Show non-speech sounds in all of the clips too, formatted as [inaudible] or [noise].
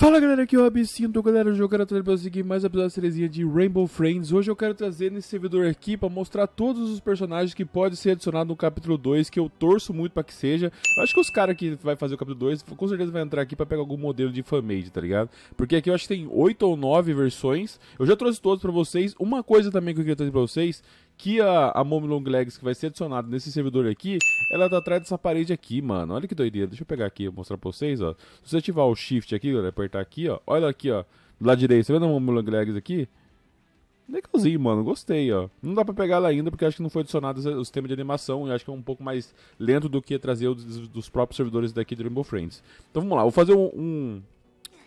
Fala galera, aqui é o Absinto, galera, hoje eu quero trazer para aqui mais episódio da sériezinha de Rainbow Friends. Hoje eu quero trazer nesse servidor aqui para mostrar todos os personagens que pode ser adicionado no capítulo 2, que eu torço muito para que seja. Eu acho que os caras que vai fazer o capítulo 2, com certeza vai entrar aqui para pegar algum modelo de fanmade, tá ligado? Porque aqui eu acho que tem 8 ou 9 versões. Eu já trouxe todos para vocês. Uma coisa também que eu queria trazer para vocês que a, a Mommy Long Legs que vai ser adicionada nesse servidor aqui, ela tá atrás dessa parede aqui, mano. Olha que doideira. Deixa eu pegar aqui e mostrar pra vocês, ó. Se você ativar o Shift aqui, galera, apertar aqui, ó. Olha aqui, ó. Do lado direito. Você vendo a Mommy Long Legs aqui? Legalzinho, mano. Gostei, ó. Não dá pra pegar ela ainda, porque acho que não foi adicionado o sistema de animação. E acho que é um pouco mais lento do que trazer dos, dos próprios servidores daqui de Rainbow Friends. Então vamos lá. Vou fazer um, um,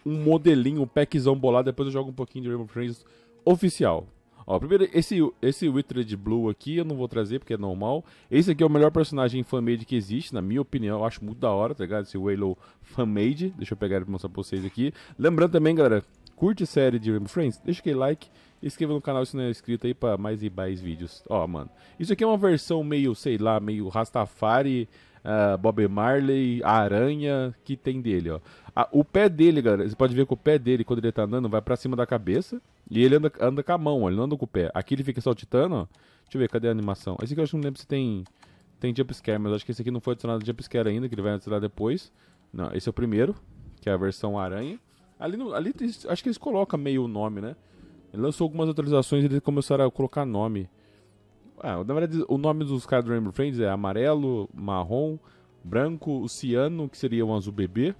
um modelinho, um packzão bolado. Depois eu jogo um pouquinho de Rainbow Friends oficial. Ó, primeiro, esse, esse Withered Blue aqui eu não vou trazer porque é normal. Esse aqui é o melhor personagem fan-made que existe, na minha opinião. Eu acho muito da hora, tá ligado? Esse Waylow fan-made. Deixa eu pegar ele pra mostrar pra vocês aqui. Lembrando também, galera, curte a série de Rainbow Friends, deixa aquele like. Inscreva no canal se não é inscrito aí pra mais e mais vídeos. Ó, mano. Isso aqui é uma versão meio, sei lá, meio Rastafari uh, Bob Marley, a aranha, que tem dele, ó. A, ah, o pé dele, galera, você pode ver que o pé dele, quando ele tá andando, vai para cima da cabeça e ele anda, anda com a mão, ó, ele não anda com o pé. Aqui ele fica saltitando, ó. Deixa eu ver, cadê a animação? Esse aqui eu acho que não lembro se tem, tem jumpscare, mas acho que esse aqui não foi adicionado jumpscare ainda, que ele vai adicionar depois. Não, esse é o primeiro, que é a versão aranha. Ali, no, ali acho que eles colocam meio o nome, né? Ele lançou algumas atualizações e eles começaram a colocar nome. Ah, na verdade, o nome dos caras do Rainbow Friends é amarelo, marrom, branco, o ciano, que seria um azul bebê,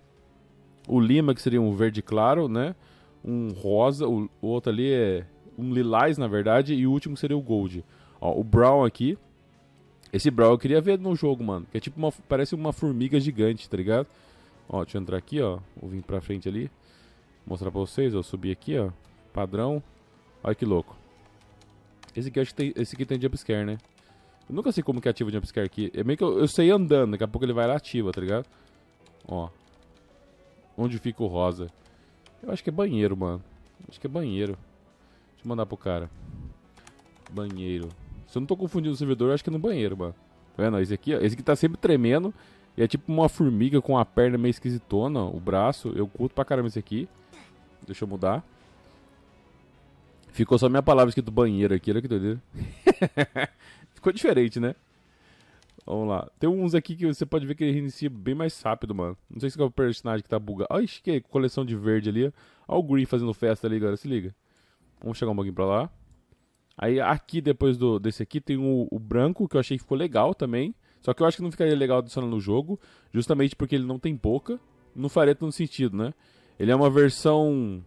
o lima, que seria um verde claro, né? Um rosa, o, o outro ali é um lilás, na verdade, e o último seria o gold. Ó, o brown aqui, esse brown eu queria ver no jogo, mano. Que é tipo uma. Parece uma formiga gigante, tá ligado? Ó, deixa eu entrar aqui, ó. Vou vir pra frente ali. Mostrar pra vocês, eu Subir aqui, ó. Padrão. Olha que louco. Esse aqui, acho que tem, esse aqui tem jumpscare, né? Eu nunca sei como que é ativa o jumpscare aqui. É meio que eu, eu sei andando, daqui a pouco ele vai lá ativa, tá ligado? Ó. Onde fica o rosa? Eu acho que é banheiro, mano. Acho que é banheiro. Deixa eu mandar pro cara. Banheiro. Se eu não tô confundindo o servidor, eu acho que é no banheiro, mano. Tá vendo? Esse aqui, ó. Esse aqui tá sempre tremendo. E é tipo uma formiga com a perna meio esquisitona, o braço. Eu curto pra caramba esse aqui. Deixa eu mudar. Ficou só minha palavra escrito banheiro aqui, olha que doideira. [laughs] Ficou diferente, né? Vamos lá. Tem uns aqui que você pode ver que ele reinicia bem mais rápido, mano. Não sei se é o personagem que tá bugado. ai que é coleção de verde ali. Olha o Green fazendo festa ali, galera. Se liga. Vamos chegar um pouquinho pra lá. Aí aqui, depois do, desse aqui, tem o, o, branco, que eu achei que ficou legal também. Só que eu acho que não ficaria legal adicionando no jogo. Justamente porque ele não tem boca. Não faria tanto sentido, né? Ele é uma versão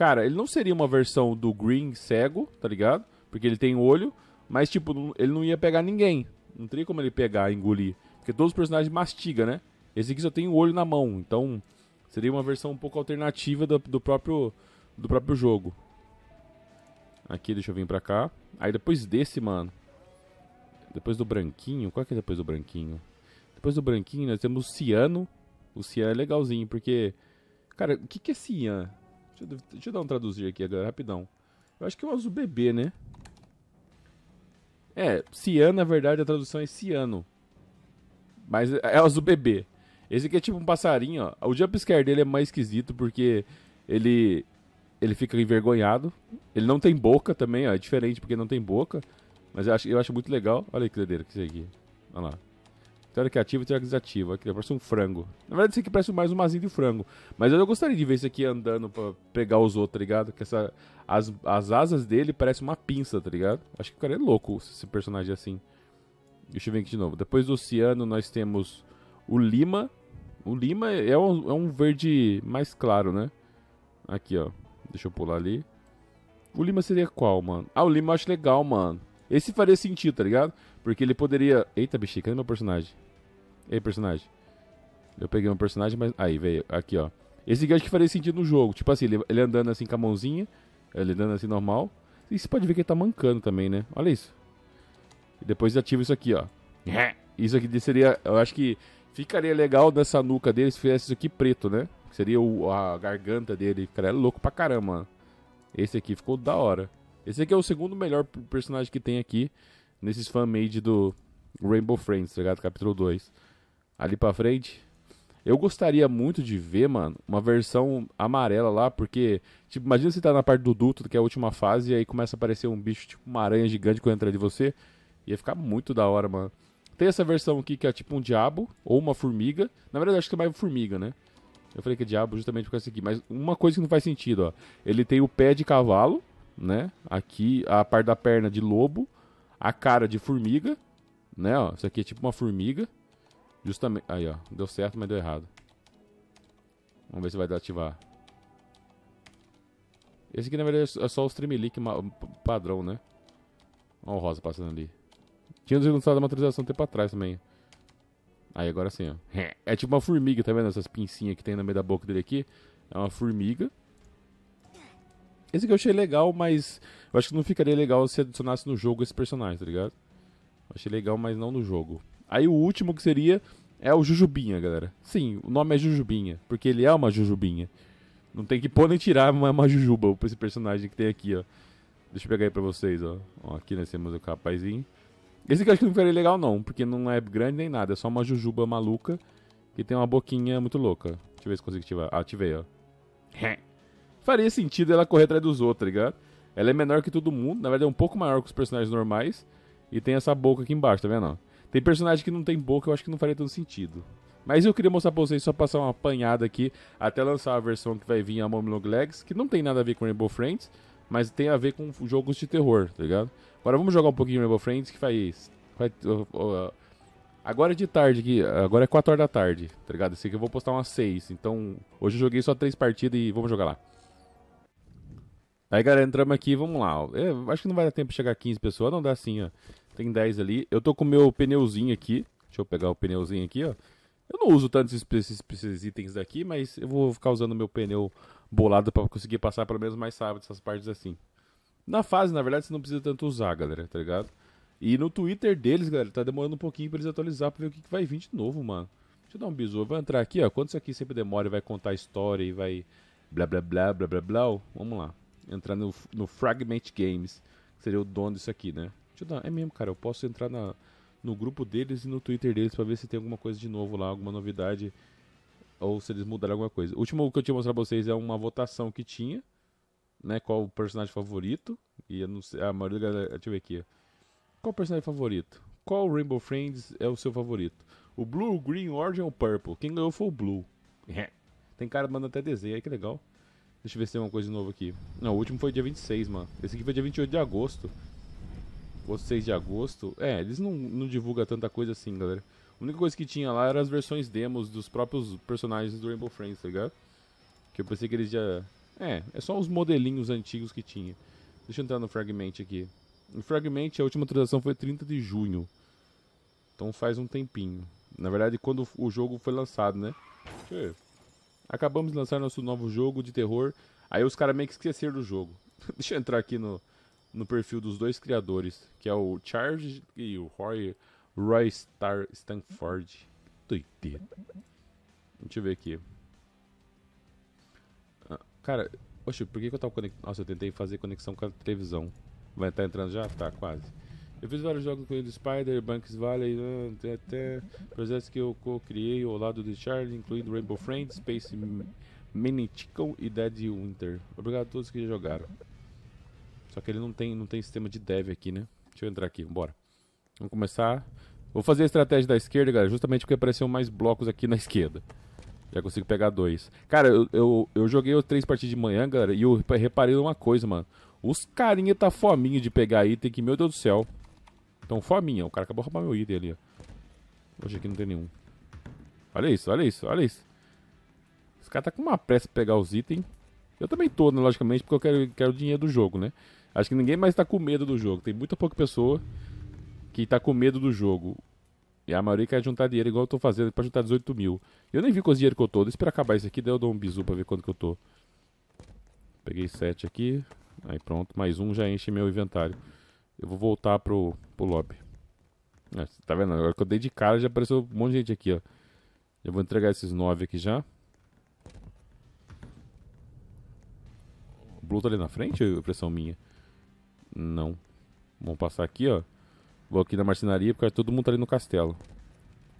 Cara, ele não seria uma versão do Green cego, tá ligado? Porque ele tem olho, mas, tipo, ele não ia pegar ninguém. Não teria como ele pegar, engolir. Porque todos os personagens mastigam, né? Esse aqui só tem o olho na mão, então seria uma versão um pouco alternativa do, do próprio, do próprio jogo. Aqui, deixa eu vir pra cá. Aí depois desse, mano. Depois do branquinho. Qual é que é depois do branquinho? Depois do branquinho, nós temos o ciano. O ciano é legalzinho, porque. Cara, o que, que é cian? Deixa, deixa eu dar um traduzir aqui agora, rapidão. Eu acho que é o azul bebê, né? É, ciano, na verdade, a tradução é ciano. Mas é azul bebê. Esse aqui é tipo um passarinho, ó. O jumpscare dele é mais esquisito porque ele ele fica envergonhado. Ele não tem boca também, ó. É diferente porque não tem boca. Mas eu acho, eu acho muito legal. Olha que doideira que isso aqui. Olha lá. Tem hora que ativa e tem hora que desativa. Aqui, parece um frango. Na verdade, isso aqui parece mais um mazinho de frango. Mas eu gostaria de ver isso aqui andando pra pegar os outros, tá ligado? Que essa, as, as asas dele parecem uma pinça, tá ligado? Acho que o cara é louco, esse personagem assim. Deixa eu ver aqui de novo. Depois do oceano, nós temos o lima. O lima é um, é um verde mais claro, né? Aqui, ó. Deixa eu pular ali. O lima seria qual, mano? Ah, o lima eu acho legal, mano. Esse faria sentido, tá ligado? Porque ele poderia. Eita, bichinho, cadê meu personagem? Ei, personagem. Eu peguei um personagem, mas. Aí, veio. Aqui, ó. Esse aqui eu acho que faria sentido no jogo. Tipo assim, ele, ele andando assim com a mãozinha. Ele andando assim normal. E você pode ver que ele tá mancando também, né? Olha isso. E depois ativa isso aqui, ó. [laughs] Isso aqui seria. Eu acho que ficaria legal nessa nuca dele se fizesse isso aqui preto, né? Seria o, a garganta dele. Cara, é louco pra caramba. Esse aqui ficou da hora. Esse aqui é o segundo melhor personagem que tem aqui nesses fan-made do Rainbow Friends, tá ligado? Capítulo 2. Ali pra frente. Eu gostaria muito de ver, mano, uma versão amarela lá, porque, tipo, imagina você tá na parte do duto, que é a última fase, e aí começa a aparecer um bicho, tipo, uma aranha gigante quando entra de você. Ia ficar muito da hora, mano. Tem essa versão aqui que é tipo um diabo ou uma formiga. Na verdade, acho que é mais formiga, né? Eu falei que é diabo justamente por causa aqui. Mas uma coisa que não faz sentido, ó. Ele tem o pé de cavalo, né? Aqui, a parte da perna de lobo a cara de formiga, né, ó. Isso aqui é tipo uma formiga. Justamente... Aí, ó. Deu certo, mas deu errado. Vamos ver se vai dar ativar. Esse aqui, na verdade, é só o Streamlink padrão, né? Olha o rosa passando ali. Tinha desanunciado uma atualização um tempo atrás também. Aí, agora sim, ó. [laughs] É tipo uma formiga, tá vendo? Essas pincinhas que tem no meio da boca dele aqui. É uma formiga. Esse que eu achei legal, mas eu acho que não ficaria legal se adicionasse no jogo esse personagem, tá ligado? Eu achei legal, mas não no jogo. Aí o último que seria é o Jujubinha, galera. Sim, o nome é Jujubinha, porque ele é uma Jujubinha. Não tem que pôr nem tirar uma, é uma Jujuba esse personagem que tem aqui, ó. Deixa eu pegar aí pra vocês, ó. ó aqui nós temos o rapazinho. Esse que eu acho que não ficaria legal não, porque não é grande nem nada. É só uma Jujuba maluca que tem uma boquinha muito louca. Deixa eu ver se consigo ativar. Ah, ativei, ó faria sentido ela correr atrás dos outros, tá ligado? Ela é menor que todo mundo, na verdade é um pouco maior que os personagens normais. E tem essa boca aqui embaixo, tá vendo? Tem personagem que não tem boca, eu acho que não faria tanto sentido. Mas eu queria mostrar pra vocês, só passar uma apanhada aqui, até lançar a versão que vai vir a Mom Long Legs, que não tem nada a ver com Rainbow Friends, mas tem a ver com jogos de terror, tá ligado? Agora vamos jogar um pouquinho de Rainbow Friends, que faz... faz uh, uh, agora é de tarde aqui, agora é 4 horas da tarde, tá ligado? Esse aqui eu vou postar umas 6, então hoje eu joguei só 3 partidas e vamos jogar lá. Aí, galera, entramos aqui, vamos lá. Eu acho que não vai dar tempo de chegar 15 pessoas, não dá assim, ó. Tem 10 ali. Eu tô com o meu pneuzinho aqui. Deixa eu pegar o pneuzinho aqui, ó. Eu não uso tanto esses, esses, esses itens daqui, mas eu vou ficar usando meu pneu bolado para conseguir passar pelo menos mais rápido essas partes assim. Na fase, na verdade, você não precisa tanto usar, galera, tá ligado? E no Twitter deles, galera, tá demorando um pouquinho pra eles atualizar pra ver o que, que vai vir de novo, mano. Deixa eu dar um bisu. vou entrar aqui, ó. Quando isso aqui sempre demora e vai contar a história e vai. Blá blá blá blá blá blá. Vamos lá entrar no, no Fragment Games, que seria o dono disso aqui, né? Deixa eu dar, é mesmo, cara, eu posso entrar na, no grupo deles e no Twitter deles para ver se tem alguma coisa de novo lá, alguma novidade, ou se eles mudaram alguma coisa. O último que eu tinha mostrado pra vocês é uma votação que tinha, né? Qual o personagem favorito, e eu não sei, a maioria da galera, deixa eu ver aqui, Qual o personagem favorito? Qual Rainbow Friends é o seu favorito? O Blue, o Green, o Orange ou o Purple? Quem ganhou foi o Blue. [laughs] Tem cara que manda até desenho aí, que legal. Deixa eu ver se tem uma coisa nova aqui. Não, o último foi dia 26, mano. Esse aqui foi dia 28 de agosto. Ou 6 de agosto. É, eles não, não divulgam tanta coisa assim, galera. A única coisa que tinha lá eram as versões demos dos próprios personagens do Rainbow Friends, tá ligado? Que eu pensei que eles já... É, é só os modelinhos antigos que tinha. Deixa eu entrar no Fragment aqui. No Fragment, a última atualização foi 30 de junho. Então faz um tempinho. Na verdade, quando o jogo foi lançado, né? O eu acabamos de lançar nosso novo jogo de terror. Aí os caras meio que esqueceram do jogo. [laughs] Deixa eu entrar aqui no, no perfil dos dois criadores, que é o Charles e o Roy, Roy Star Stanford. Doideira. Deixa eu ver aqui. Ah, cara, oxe, por que, que eu tava conectado? Nossa, eu tentei fazer conexão com a televisão. Vai estar tá entrando já? Tá, quase. Eu fiz vários jogos incluindo Spider, Banks Valley, né, até projetos que eu co-criei ao lado de Charlie, incluindo Rainbow Friends, Space Minitical e Dead Winter. Obrigado a todos que jogaram. Só que ele não tem, não tem sistema de dev aqui, né? Deixa eu entrar aqui, bora. Vamos começar. Vou fazer a estratégia da esquerda, galera, justamente porque apareceram mais blocos aqui na [laughs] esquerda. Já consigo pegar dois. Cara, eu, eu, eu joguei os três partidas de manhã, galera, e eu reparei uma coisa, mano. Os carinha tá fominho de pegar item que, meu Deus do céu. Então, fominha. O cara acabou de roubar meu item ali, ó. Hoje aqui não tem nenhum. Olha isso, olha isso, olha isso. Esse cara tá com uma pressa pra pegar os itens. Eu também tô, né, logicamente, porque eu quero, quero o dinheiro do jogo, né? Acho que ninguém mais tá com medo do jogo. Tem muita pouca pessoa que tá com medo do jogo. E a maioria quer juntar dinheiro igual eu tô fazendo pra juntar 18 mil. Eu nem vi com dinheiro que eu tô. Deixa eu acabar isso aqui, daí eu dou um bizu pra ver quanto que eu tô. Peguei 7 aqui. Aí pronto, mais um já enche meu inventário. Eu vou voltar pro, pro lobby. É, tá vendo? Agora que eu dei de cara já apareceu um monte de gente aqui, ó. Eu vou entregar esses nove aqui já. O Blue tá ali na frente ou pressão minha? Não. Vamos passar aqui, ó. Vou aqui na marcenaria porque todo mundo tá ali no castelo.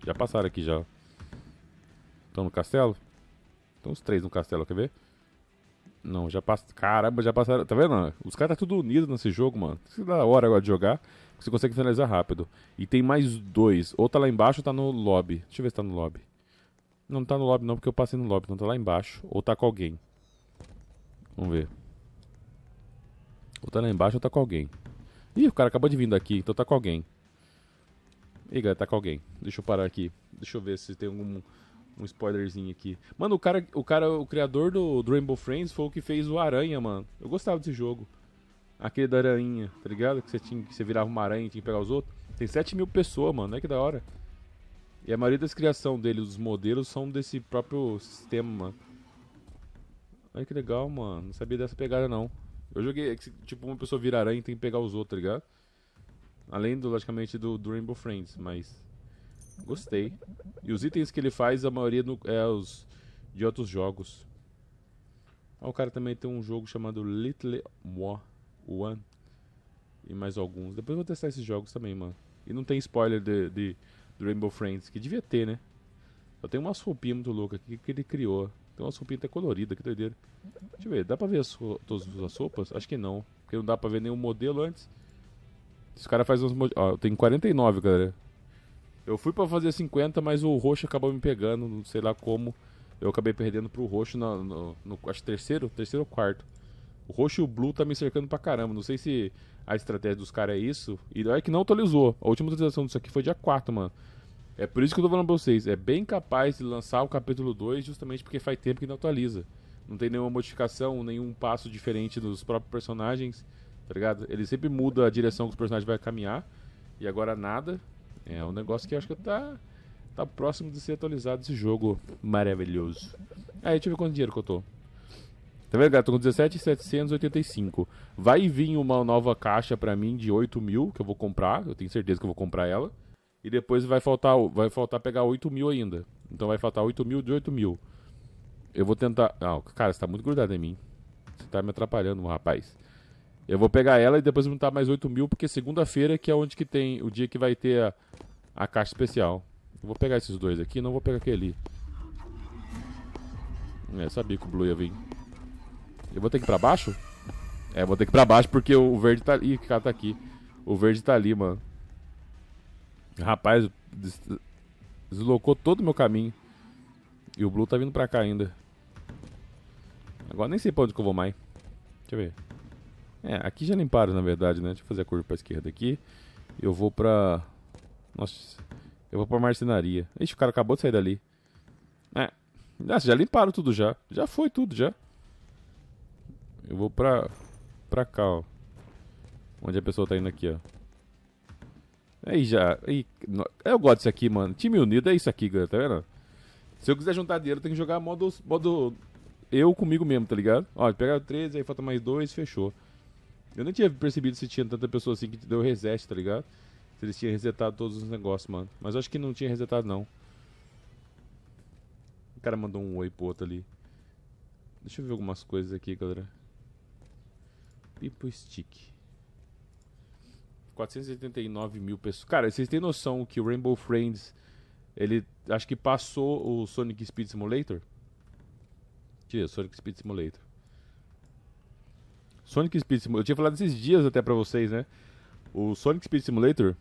Já passaram aqui já. Estão no castelo? Estão os três no castelo, quer ver? Não, já passaram. Caramba, já passaram. Tá vendo? Os caras tá tudo unidos nesse jogo, mano. Isso da hora agora de jogar. Você consegue finalizar rápido. E tem mais dois. Ou tá lá embaixo ou tá no lobby. Deixa eu ver se tá no lobby. Não tá no lobby não, porque eu passei no lobby. Então tá lá embaixo. Ou tá com alguém. Vamos ver. Ou tá lá embaixo ou tá com alguém. Ih, o cara acabou de vir daqui. Então tá com alguém. Ih, galera, tá com alguém. Deixa eu parar aqui. Deixa eu ver se tem algum um spoilerzinho aqui. Mano, o cara, o cara, o criador do, do Rainbow Friends foi o que fez o Aranha, mano. Eu gostava desse jogo. Aquele da aranha, tá ligado? Que você tinha que você virava uma aranha e tinha que pegar os outros. Tem 7 mil pessoas, mano. Olha que da hora. E a maioria das criações dele, dos modelos, são desse próprio sistema, mano. Olha que legal, mano. Não sabia dessa pegada, não. Eu joguei, é tipo, uma pessoa vira aranha e tem que pegar os outros, tá ligado? Além, do, logicamente, do, do Rainbow Friends, mas... Gostei. E os itens que ele faz, a maioria no, é os de outros jogos. Ah, o cara também tem um jogo chamado Little One. E mais alguns. Depois eu vou testar esses jogos também, mano. E não tem spoiler de, de, de Rainbow Friends, que devia ter, né? Só tem umas roupinhas muito loucas aqui que ele criou. Tem umas roupinhas até coloridas, que doideira. Deixa eu ver, dá pra ver as, todas as roupas? Acho que não. Porque não dá pra ver nenhum modelo antes. Esse cara faz uns modelos. Ó, tem 49, galera. Eu fui para fazer 50, mas o roxo acabou me pegando, não sei lá como. Eu acabei perdendo pro roxo na, no, no, acho terceiro, terceiro ou quarto. O roxo e o blue tá me cercando pra caramba. Não sei se a estratégia dos caras é isso. E olha é que não atualizou. A última atualização disso aqui foi dia 4, mano. É por isso que eu tô falando pra vocês. É bem capaz de lançar o capítulo 2 justamente porque faz tempo que não atualiza. Não tem nenhuma modificação, nenhum passo diferente dos próprios personagens, tá ligado? Ele sempre muda a direção que os personagens vai caminhar. E agora nada. É um negócio que acho que tá, tá próximo de ser atualizado esse jogo maravilhoso. Aí, deixa eu ver quanto dinheiro que eu tô. Tá vendo, galera? Tô com 17,785. Vai vir uma nova caixa pra mim de 8 mil, que eu vou comprar. Eu tenho certeza que eu vou comprar ela. E depois vai faltar, vai faltar pegar 8 mil ainda. Então vai faltar 8 mil de 8 mil. Eu vou tentar... Ah, cara, você tá muito grudado em mim. Você tá me atrapalhando, rapaz. Eu vou pegar ela e depois montar mais 8 mil, porque segunda-feira que é onde que tem o dia que vai ter a, a caixa especial. Eu vou pegar esses dois aqui, não vou pegar aquele ali. É, sabia que o Blue ia vir. Eu vou ter que ir pra baixo? É, vou ter que ir pra baixo porque o verde tá... Ih, o cara tá aqui. O verde tá ali, mano. Rapaz, des... deslocou todo o meu caminho. E o Blue tá vindo pra cá ainda. Agora nem sei pra onde que eu vou mais. Deixa eu ver. É, aqui já limparam, na verdade, né? Deixa eu fazer a curva pra esquerda aqui. Eu vou pra... Nossa, eu vou pra marcenaria. Ixi, o cara acabou de sair dali. É, nossa, ah, já limparam tudo já. Já foi tudo, já. Eu vou pra... Pra cá, ó. Onde a pessoa tá indo aqui, ó. Aí já... Aí, eu gosto disso aqui, mano. Time unido é isso aqui, galera, tá vendo? Se eu quiser juntar dinheiro, eu tenho que jogar modo... modo eu comigo mesmo, tá ligado? Ó, pegaram 13, aí falta mais dois, fechou. Eu não tinha percebido se tinha tanta pessoa assim que deu reset, tá ligado? Se eles tinham resetado todos os negócios, mano. Mas acho que não tinha resetado, não. O cara mandou um oi pro outro ali. Deixa eu ver algumas coisas aqui, galera. Pipo Stick. 489 mil pessoas. Cara, vocês têm noção que o Rainbow Friends, ele acho que passou o Sonic Speed Simulator? Tira, Sonic Speed Simulator. Sonic Speed Simulator. Eu tinha falado esses dias até pra vocês, né? O Sonic Speed Simulator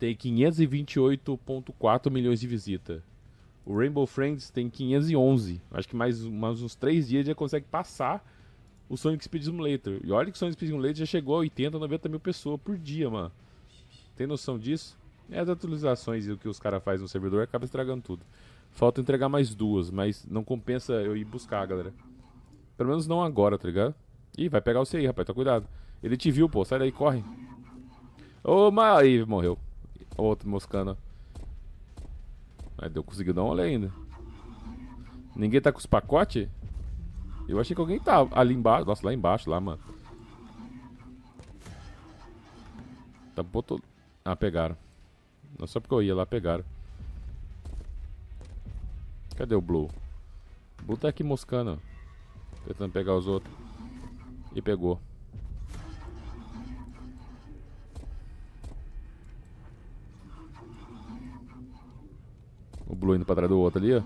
tem 528.4 milhões de visitas. O Rainbow Friends tem 511. Acho que mais, mais uns 3 dias já consegue passar o Sonic Speed Simulator. E olha que o Sonic Speed Simulator já chegou a 80, 90 mil pessoas por dia, mano. Tem noção disso? É as atualizações e o que os caras fazem no servidor acaba estragando tudo. Falta entregar mais duas, mas não compensa eu ir buscar, galera. Pelo menos não agora, tá ligado? Ih, vai pegar você aí, rapaz, tá cuidado. Ele te viu, pô, sai daí, corre. Ô, oh, mas aí morreu. Outro moscando. Mas deu conseguiu dar um olho ainda. Ninguém tá com os pacotes? Eu achei que alguém tá ali embaixo. Nossa, lá embaixo, lá, mano. Tá botou. Ah, pegaram. Não só porque eu ia lá, pegaram. Cadê o Blue? O Blue tá aqui moscando. Tentando pegar os outros. E pegou. O Blue indo pra trás do outro ali, ó.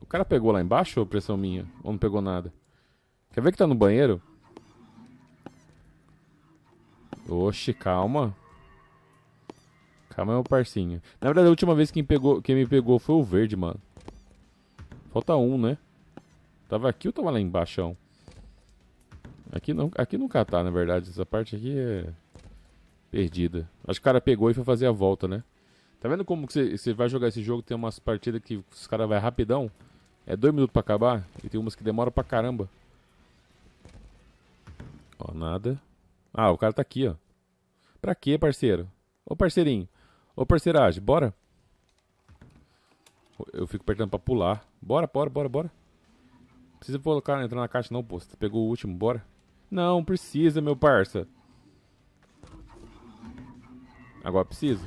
O cara pegou lá embaixo ou pressão minha? Ou não pegou nada? Quer ver que tá no banheiro? Oxi, calma. Calma, meu parcinho. Na verdade, a última vez que pegou, quem me pegou foi o verde, mano. Falta um, né? Tava aqui ou tava lá embaixo? Aqui, não, aqui nunca tá, na verdade. Essa parte aqui é perdida. Acho que o cara pegou e foi fazer a volta, né? Tá vendo como que você vai jogar esse jogo, tem umas partidas que os caras vai rapidão. É dois minutos pra acabar e tem umas que demoram pra caramba. Ó, nada. Ah, o cara tá aqui, ó. Pra quê, parceiro? Ô, parceirinho. Ô, parceiragem, bora. Eu fico apertando pra pular. Bora, bora, bora, bora. Não precisa colocar, entrar na caixa não, pô. Você pegou o último, bora. Não precisa, meu parça. Agora precisa.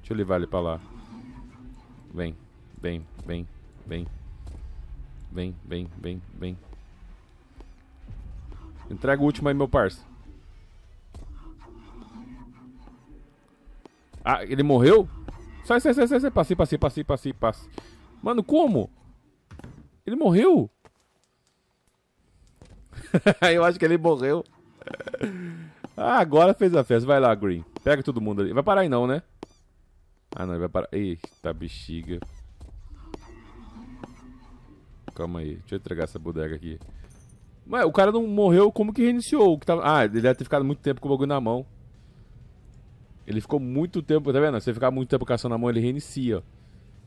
Deixa eu levar ele pra lá. Vem, vem, vem, vem. Vem, vem, vem, vem. Entrega o último aí, meu parça. Ah, ele morreu? Sai, sai, sai, sai, sai. Passei, passei, passei, passei, passei. Mano, como? Ele morreu? [laughs] eu acho que ele morreu. Ah, agora fez a festa. Vai lá, Green. Pega todo mundo ali. Vai parar aí não, né? Ah, não, ele vai parar. Eita, bexiga. Calma aí. Deixa eu entregar essa bodega aqui. Ué, o cara não morreu como que reiniciou? O que tava... Ah, ele deve ter ficado muito tempo com o bagulho na mão. Ele ficou muito tempo, tá vendo? Se você ficar muito tempo com caçando na mão, ele reinicia.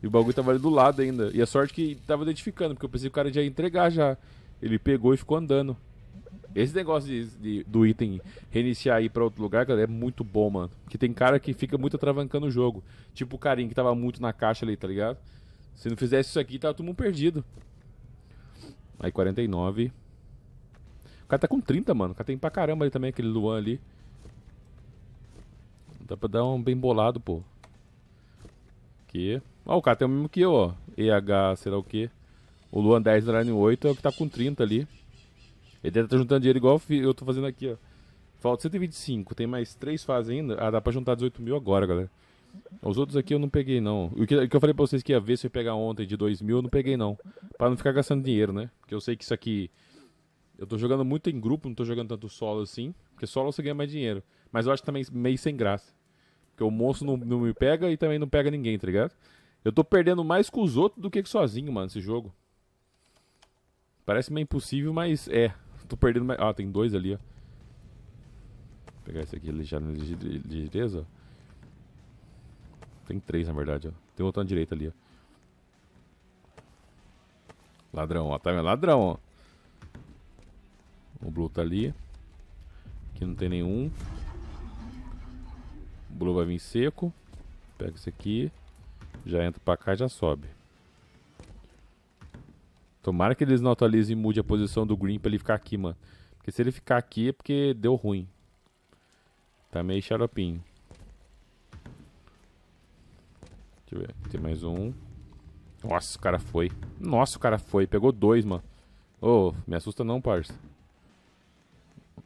E o bagulho tava ali do lado ainda. E a sorte que tava identificando, porque eu pensei que o cara já ia entregar já. Ele pegou e ficou andando. Esse negócio de, de, do item reiniciar e ir pra outro lugar, cara, é muito bom, mano. Porque tem cara que fica muito atravancando o jogo. Tipo o carinha que tava muito na caixa ali, tá ligado? Se não fizesse isso aqui, tava todo mundo perdido. Aí 49. O cara tá com 30, mano. O cara tem pra caramba ali também, aquele Luan ali. Dá pra dar um bem bolado, pô. Aqui. Ó, o cara tem o mesmo que eu, ó. EH, será o quê? O Luan 10, Drone 8 é o que tá com 30 ali. Ele deve estar tá juntando dinheiro igual eu estou fazendo aqui, ó. Falta 125, tem mais três fases ainda. Ah, dá pra juntar 18 mil agora, galera. Os outros aqui eu não peguei, não. O que, o que eu falei pra vocês que ia ver se eu ia pegar ontem de 2 mil, eu não peguei, não. Pra não ficar gastando dinheiro, né? Porque eu sei que isso aqui. Eu tô jogando muito em grupo, não tô jogando tanto solo assim. Porque solo você ganha mais dinheiro. Mas eu acho também meio sem graça. Porque o monstro não, não me pega e também não pega ninguém, tá ligado? Eu tô perdendo mais com os outros do que sozinho, mano, esse jogo. Parece meio impossível, mas é. Tô perdendo mais. Ah, tem dois ali, ó. Vou pegar esse aqui, ele já na ligeireza. É tem três, na verdade, ó. Tem outro na direita ali, ó. Ladrão, ó. Tá vendo? Ladrão, ó. O Blue tá ali. Aqui não tem nenhum. O Blue vai vir seco. Pega esse aqui. Já entra pra cá e já sobe. Tomara que eles não atualizem e mude a posição do Green pra ele ficar aqui, mano. Porque se ele ficar aqui é porque deu ruim. Tá meio xaropinho. Deixa eu ver. Tem mais um. Nossa, o cara foi. Nossa, o cara foi. Pegou dois, mano. Ô, oh, me assusta não, parça.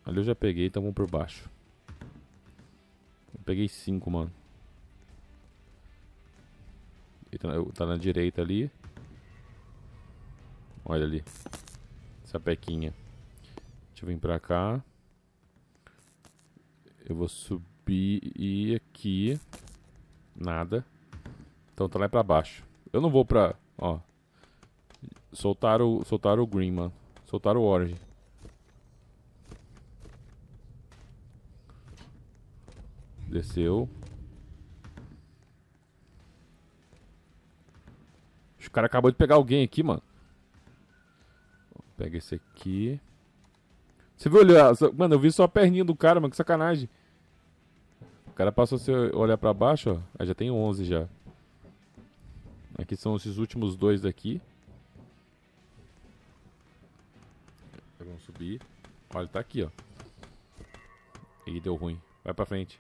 Ali eu já peguei, tamo então por baixo. Eu peguei cinco, mano. Ele tá, tá na direita ali. Olha ali. Essa pequinha. Deixa eu vir pra cá. Eu vou subir e aqui. Nada. Então tá lá pra baixo. Eu não vou pra... Ó. Soltaram, soltar o green, mano. Soltaram o orange. Desceu. Os caras acabou de pegar alguém aqui, mano. Pega esse aqui. Você viu olhar? Mano, eu vi só a perninha do cara, mano. Que sacanagem. O cara passou a se olhar pra baixo, ó. Aí ah, já tem 11 já. Aqui são esses últimos dois daqui. Vamos subir. Olha, ele tá aqui, ó. Ih, deu ruim. Vai pra frente.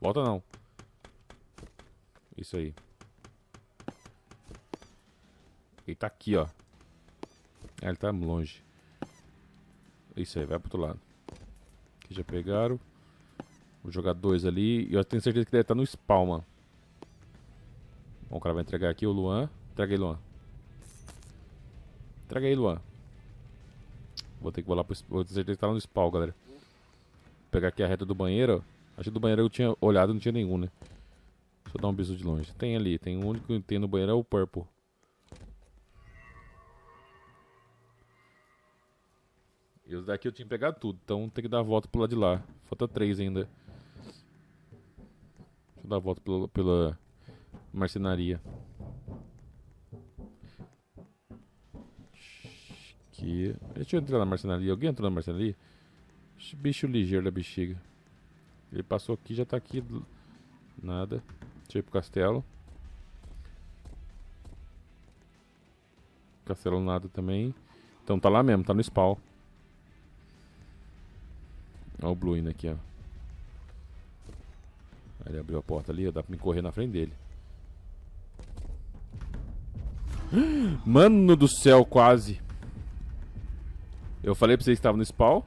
Volta não. Isso aí. Ele tá aqui, ó. Ah, ele tá longe. Isso aí, vai pro outro lado. Aqui já pegaram. Vou jogar dois ali. E eu tenho certeza que deve estar tá no spawn, mano. Bom, o cara vai entregar aqui o Luan. Entrega aí, Luan. Entrega aí, Luan. Vou ter que bolar pro Vou ter certeza que tá lá no spawn, galera. Vou pegar aqui a reta do banheiro. Acho que do banheiro eu tinha olhado e não tinha nenhum, né? Deixa eu dar um bisu de longe. Tem ali, tem um único que tem no banheiro é o purple. E os daqui eu tinha pegado tudo, então tem que dar a volta pro lado de lá. Falta três ainda. Deixa eu dar a volta pela, pela marcenaria. Aqui. Deixa eu entrar na marcenaria. Alguém entrou na marcenaria? Bicho ligeiro da bexiga. Ele passou aqui, já tá aqui. Nada. Deixa eu ir pro castelo. Castelo nada também. Então tá lá mesmo, tá no spawn. Olha o Blue indo aqui, ó. Ele abriu a porta ali, ó. Dá pra me correr na frente dele. [gasps] Mano do céu, quase. Eu falei pra vocês que estavam no spawn.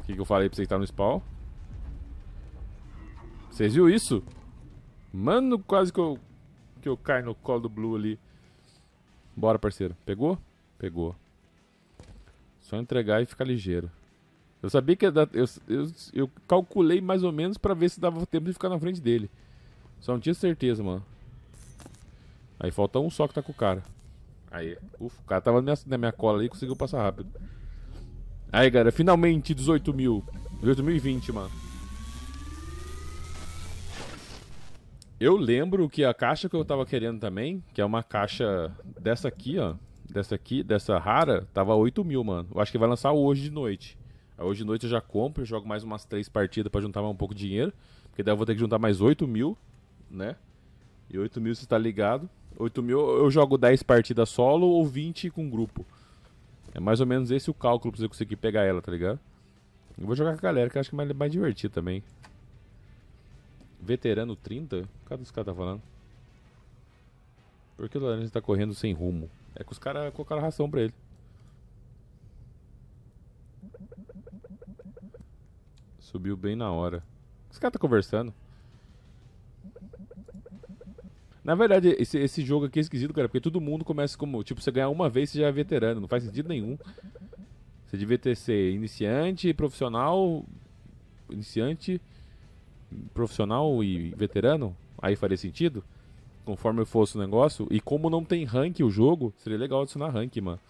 O que, que eu falei pra vocês que estavam no spawn? Vocês viram isso? Mano, quase que eu, que eu caio no colo do Blue ali. Bora, parceiro. Pegou? Pegou. Só entregar e ficar ligeiro. Eu sabia que da, eu, eu, eu, calculei mais ou menos para ver se dava tempo de ficar na frente dele. Só não tinha certeza, mano. Aí falta um só que tá com o cara. Aí, ufa, o cara tava na minha, na minha cola ali e conseguiu passar rápido. Aí, galera, finalmente 18 mil. 18 mil e 20, mano. Eu lembro que a caixa que eu tava querendo também, que é uma caixa dessa aqui, ó. Dessa aqui, dessa rara, tava 8 mil, mano. Eu acho que vai lançar hoje de noite. Hoje de noite eu já compro, eu jogo mais umas três partidas para juntar mais um pouco de dinheiro. Porque daí eu vou ter que juntar mais 8 mil, né? E 8 mil você tá ligado. 8 mil eu jogo 10 partidas solo ou 20 com grupo. É mais ou menos esse o cálculo pra você conseguir pegar ela, tá ligado? Eu vou jogar com a galera, que eu acho que é mais divertido também. Veterano 30? Cadê os caras tá falando? Por que o laranja tá correndo sem rumo? É que os caras colocaram ração pra ele. Subiu bem na hora. Os caras tá conversando. Na verdade, esse, esse jogo aqui é esquisito, cara, porque todo mundo começa como. Tipo, você ganhar uma vez, você já é veterano. Não faz sentido nenhum. Você devia ter ser iniciante, profissional. Iniciante, profissional e veterano. Aí faria sentido. Conforme fosse o negócio. E como não tem rank o jogo, seria legal adicionar rank, mano.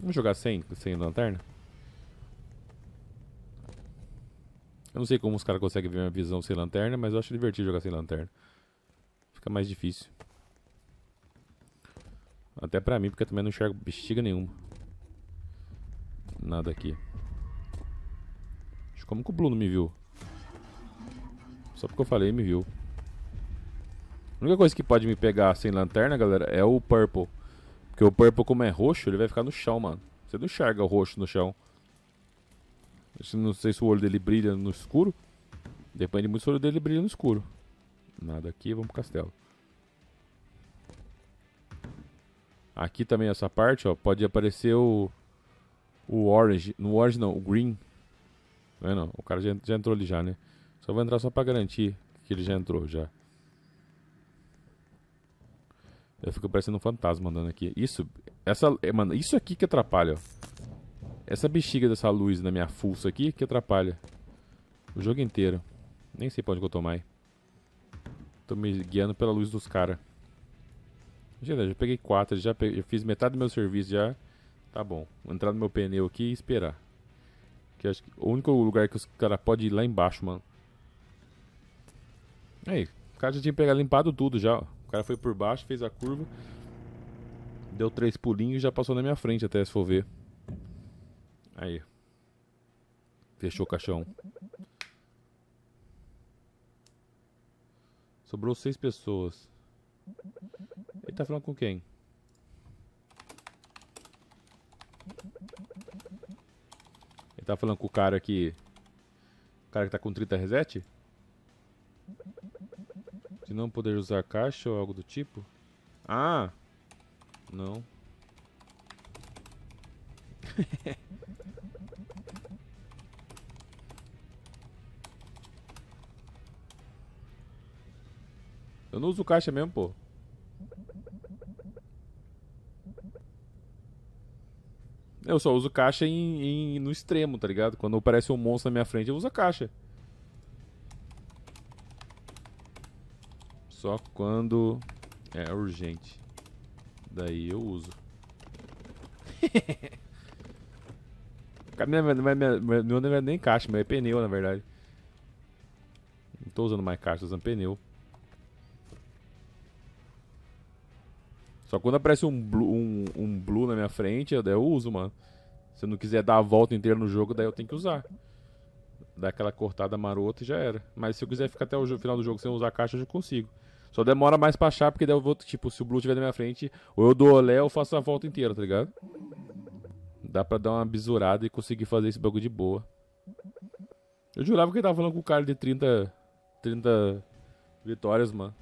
Vamos jogar sem, sem lanterna? Eu não sei como os caras conseguem ver minha visão sem lanterna, mas eu acho divertido jogar sem lanterna. Fica mais difícil. Até pra mim, porque eu também não enxergo bexiga nenhuma. Nada aqui. Como que o Blue não me viu? Só porque eu falei, me viu. A única coisa que pode me pegar sem lanterna, galera, é o Purple. Porque o Purple, como é roxo, ele vai ficar no chão, mano. Você não enxerga o roxo no chão. Não sei se o olho dele brilha no escuro. Depende muito se o olho dele brilha no escuro. Nada aqui, vamos pro castelo. Aqui também essa parte, ó, pode aparecer o o orange, no orange não, o green. Não é não, o cara já, já entrou ali já, né? Só vou entrar só para garantir que ele já entrou já. Eu fico parecendo um fantasma andando aqui. Isso, essa, é, mano, isso aqui que atrapalha, ó. Essa bexiga dessa luz na minha fuça aqui que atrapalha. O jogo inteiro. Nem sei pra onde que eu tô mais. Tô me guiando pela luz dos caras. Já, já peguei quatro, já, peguei, já fiz metade do meu serviço já. Tá bom. Vou entrar no meu pneu aqui e esperar. Que acho que o único lugar que os caras podem ir lá embaixo, mano. Aí, o cara já tinha pegado, limpado tudo já. O cara foi por baixo, fez a curva. Deu três pulinhos e já passou na minha frente até, se for ver. Aí. Fechou o caixão. Sobrou seis pessoas. Ele tá falando com quem? Ele tá falando com o cara que. O cara que tá com 30 reset? De não poder usar caixa ou algo do tipo? Ah! Não. [laughs] Eu não uso caixa mesmo, pô. Eu só uso caixa em, em, no extremo, tá ligado? Quando aparece um monstro na minha frente, eu uso a caixa. Só quando é urgente. Daí eu uso. [laughs] Minha, minha, minha, meu não é nem caixa, mas é pneu na verdade. Não tô usando mais caixa, tô usando pneu. Só quando aparece um blue, um, um blue na minha frente, eu, eu uso, mano. Se eu não quiser dar a volta inteira no jogo, daí eu tenho que usar. Dá aquela cortada marota e já era. Mas se eu quiser ficar até o final do jogo sem usar caixa, eu já consigo. Só demora mais pra achar, porque daí eu vou, tipo, se o Blue tiver na minha frente, ou eu dou olé ou faço a volta inteira, tá ligado? Dá pra dar uma bisurada e conseguir fazer esse bagulho de boa. Eu jurava que ele tava falando com o cara de 30, 30 vitórias, mano.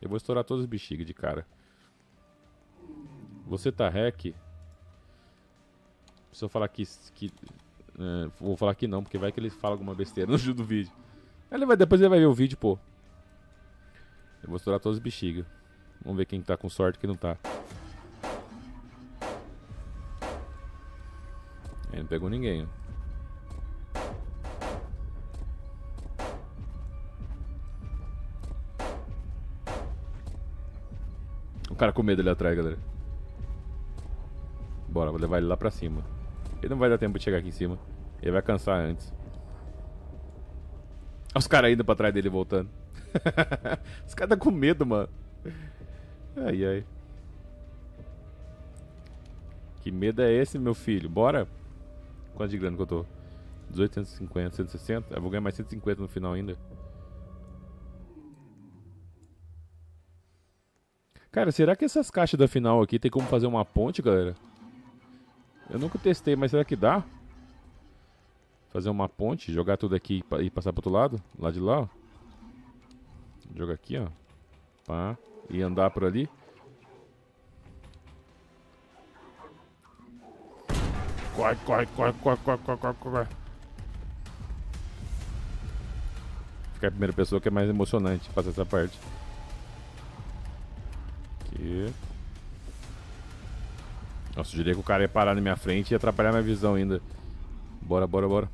Eu vou estourar todas as bexigas de cara. Você tá hack? Se eu falar que... que é, vou falar que não, porque vai que ele fala alguma besteira [laughs] no do vídeo. Ele vai, depois ele vai ver o vídeo, pô. Eu vou estourar todas as bexigas. Vamos ver quem tá com sorte e quem não tá. Ele não pegou ninguém. O cara com medo ali atrás, galera. Bora, vou levar ele lá pra cima. Ele não vai dar tempo de chegar aqui em cima. Ele vai cansar antes. Olha os caras indo pra trás dele voltando. [laughs] os caras tá com medo, mano. Ai, ai. Que medo é esse, meu filho? Bora quanto de grana que eu tô? 1850, 160. Eu vou ganhar mais 150 no final ainda. Cara, será que essas caixas da final aqui tem como fazer uma ponte, galera? Eu nunca testei, mas será que dá? Fazer uma ponte, jogar tudo aqui e passar pro outro lado? Lá de lá, ó. Jogar aqui, ó. Pá. E andar por ali. Corre, corre, corre, corre, corre, corre, corre, Fica Ficar é a primeira pessoa que é mais emocionante fazer essa parte. Aqui. Nossa, eu diria que o cara ia parar na minha frente e ia atrapalhar minha visão ainda. Bora, bora, bora.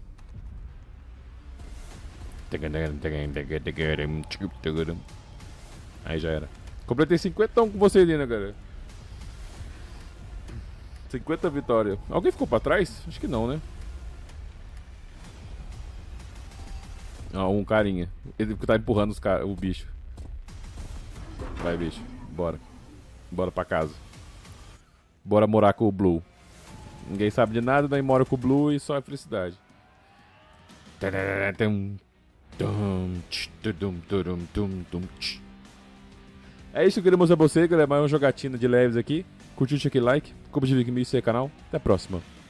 Aí já era. Completei 50 com você ali, né, galera? 50 vitórias. Alguém ficou pra trás? Acho que não, né? Ó, um carinha. Ele tá empurrando os car o bicho. Vai, bicho. Bora. Bora pra casa. Bora morar com o Blue. Ninguém sabe de nada, daí mora com o Blue e só é felicidade. É isso que eu queria mostrar pra você, galera. Mais uma jogatina de leves aqui. Curtiu, aquele like, compartilha o vídeo e canal. Até a próxima.